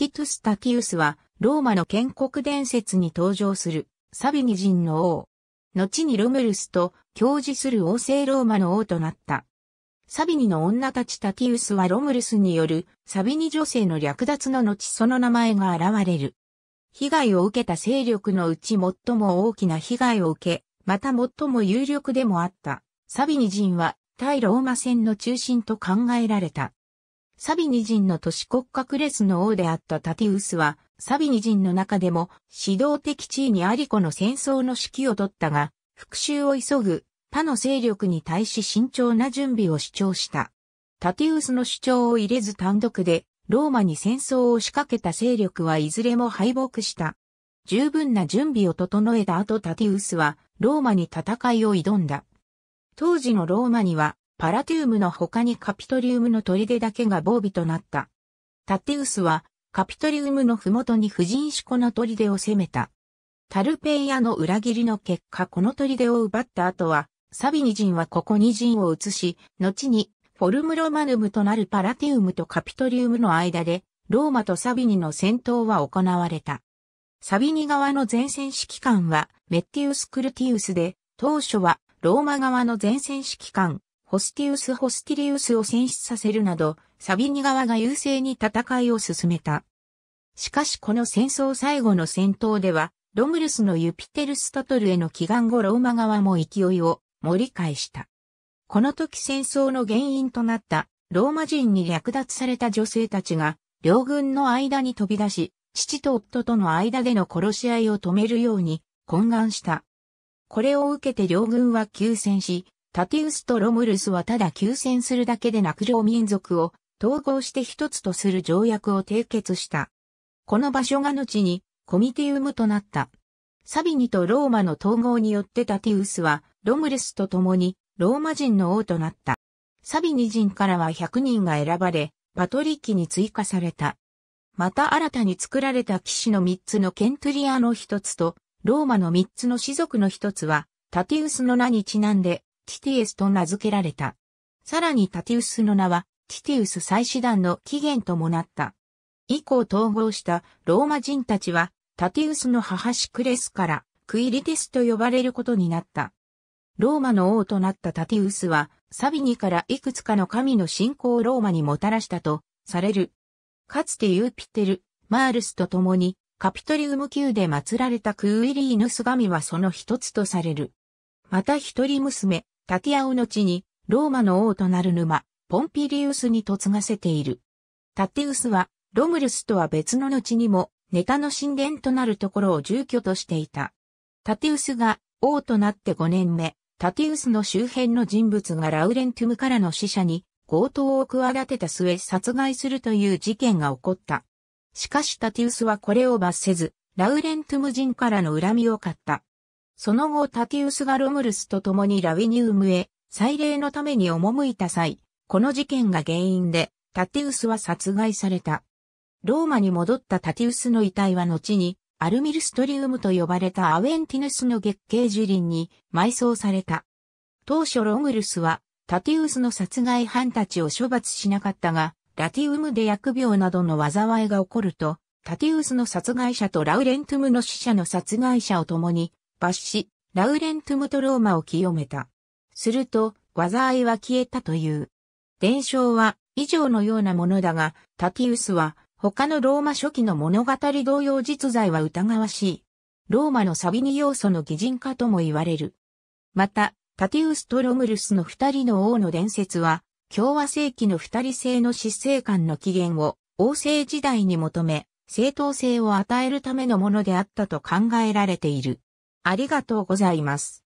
ティトゥス・タキウスは、ローマの建国伝説に登場する、サビニ人の王。後にロムルスと共事する王政ローマの王となった。サビニの女たちタキウスはロムルスによるサビニ女性の略奪の後その名前が現れる。被害を受けた勢力のうち最も大きな被害を受け、また最も有力でもあった。サビニ人は対ローマ戦の中心と考えられた。サビニ人の都市国家クレスの王であったタティウスは、サビニ人の中でも指導的地位にアリコの戦争の指揮を取ったが、復讐を急ぐ他の勢力に対し慎重な準備を主張した。タティウスの主張を入れず単独で、ローマに戦争を仕掛けた勢力はいずれも敗北した。十分な準備を整えた後タティウスは、ローマに戦いを挑んだ。当時のローマには、パラティウムの他にカピトリウムの砦だけが防備となった。タテウスは、カピトリウムの麓に婦人子湖の砦を攻めた。タルペイヤの裏切りの結果この砦を奪った後は、サビニ人はここに人を移し、後にフォルムロマヌムとなるパラティウムとカピトリウムの間で、ローマとサビニの戦闘は行われた。サビニ側の前線指揮官はメッティウス・クルティウスで、当初はローマ側の前線指揮官ホスティウス・ホスティリウスを選出させるなど、サビニ側が優勢に戦いを進めた。しかしこの戦争最後の戦闘では、ロムルスのユピテルストトルへの祈願後ローマ側も勢いを盛り返した。この時戦争の原因となったローマ人に略奪された女性たちが両軍の間に飛び出し、父と夫との間での殺し合いを止めるように懇願した。これを受けて両軍は休戦し、タティウスとロムルスはただ休戦するだけでなく両民族を統合して一つとする条約を締結した。この場所が後にコミティウムとなった。サビニとローマの統合によってタティウスはロムルスと共にローマ人の王となった。サビニ人からは100人が選ばれ、パトリッキに追加された。また新たに作られた騎士の3つのケントリアの1つと、ローマの3つの士族の1つは、タティウスの名にちなんで、ティティエスと名付けられた。さらにタティウスの名は、ティティウス祭祀団の起源ともなった。以降統合したローマ人たちは、タティウスの母シクレスから、クイリテスと呼ばれることになった。ローマの王となったタティウスは、サビニからいくつかの神の信仰をローマにもたらしたと、される。かつてユーピテル、マールスと共に、カピトリウム宮で祀られたクウイリーヌス神はその一つとされる。また一人娘、タティアを後に、ローマの王となる沼、ポンピリウスに嫁がせている。タティウスは、ロムルスとは別の後にも、ネタの神殿となるところを住居としていた。タティウスが王となって5年目、タティウスの周辺の人物がラウレントゥムからの死者に強盗を企てた末殺害するという事件が起こった。しかしタティウスはこれを罰せず、ラウレントゥム人からの恨みを買った。その後タティウスがロムルスと共にラウィニウムへ祭礼のために赴いた際、この事件が原因でタティウスは殺害された。ローマに戻ったタティウスの遺体は後にアルミルストリウムと呼ばれたアウェンティヌスの月経樹林に埋葬された。当初ロムルスはタティウスの殺害犯たちを処罰しなかったが、ラティウムで疫病などの災いが起こると、タティウスの殺害者とラウレントゥムの死者の殺害者を共に罰し、ラウレントゥムトローマを清めた。すると、災いは消えたという。伝承は以上のようなものだが、タティウスは他のローマ初期の物語同様実在は疑わしい。ローマのサビニ要素の擬人化とも言われる。また、タティウスとロムルスの二人の王の伝説は、共和世紀の二人制の執政官の起源を王政時代に求め、正当性を与えるためのものであったと考えられている。ありがとうございます。